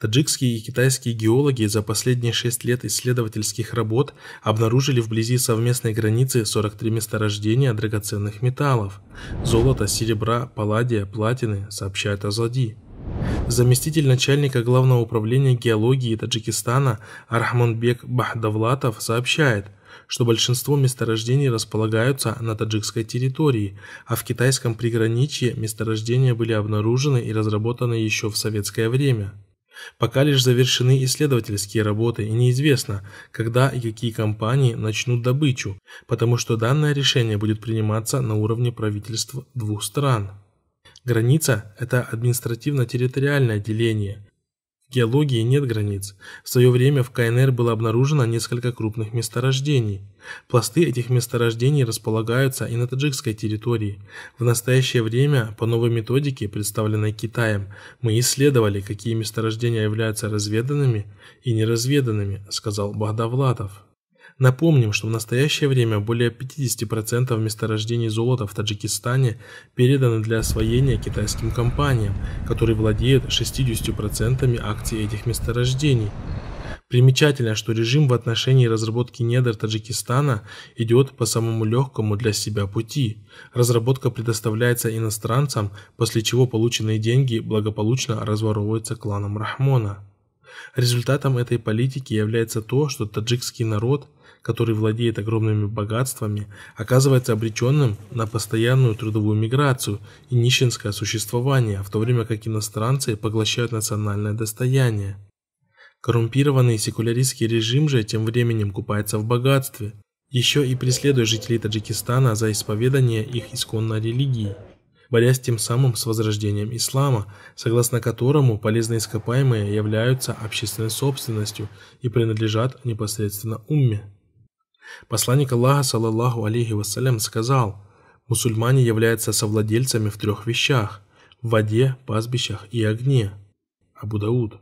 Таджикские и китайские геологи за последние 6 лет исследовательских работ обнаружили вблизи совместной границы 43 месторождения драгоценных металлов – золота, серебра, палладия, платины, сообщает Азади. Заместитель начальника Главного управления геологии Таджикистана Архманбек Бахдавлатов сообщает, что большинство месторождений располагаются на таджикской территории, а в китайском приграничье месторождения были обнаружены и разработаны еще в советское время – Пока лишь завершены исследовательские работы и неизвестно, когда и какие компании начнут добычу, потому что данное решение будет приниматься на уровне правительств двух стран. Граница – это административно-территориальное деление, Геологии нет границ. В свое время в КНР было обнаружено несколько крупных месторождений. Пласты этих месторождений располагаются и на таджикской территории. В настоящее время, по новой методике, представленной Китаем, мы исследовали, какие месторождения являются разведанными и неразведанными, сказал Багдавлатов. Напомним, что в настоящее время более 50% месторождений золота в Таджикистане переданы для освоения китайским компаниям, которые владеют 60% акций этих месторождений. Примечательно, что режим в отношении разработки недр Таджикистана идет по самому легкому для себя пути. Разработка предоставляется иностранцам, после чего полученные деньги благополучно разворовываются кланом Рахмона. Результатом этой политики является то, что таджикский народ который владеет огромными богатствами, оказывается обреченным на постоянную трудовую миграцию и нищенское существование, в то время как иностранцы поглощают национальное достояние. Коррумпированный секуляристский режим же тем временем купается в богатстве, еще и преследуя жителей Таджикистана за исповедание их исконной религии борясь тем самым с возрождением ислама, согласно которому полезные ископаемые являются общественной собственностью и принадлежат непосредственно умме. Посланник Аллаха, саллаллаху алейхи вассалям, сказал, «Мусульмане являются совладельцами в трех вещах – в воде, пастбищах и огне». Абу Дауд.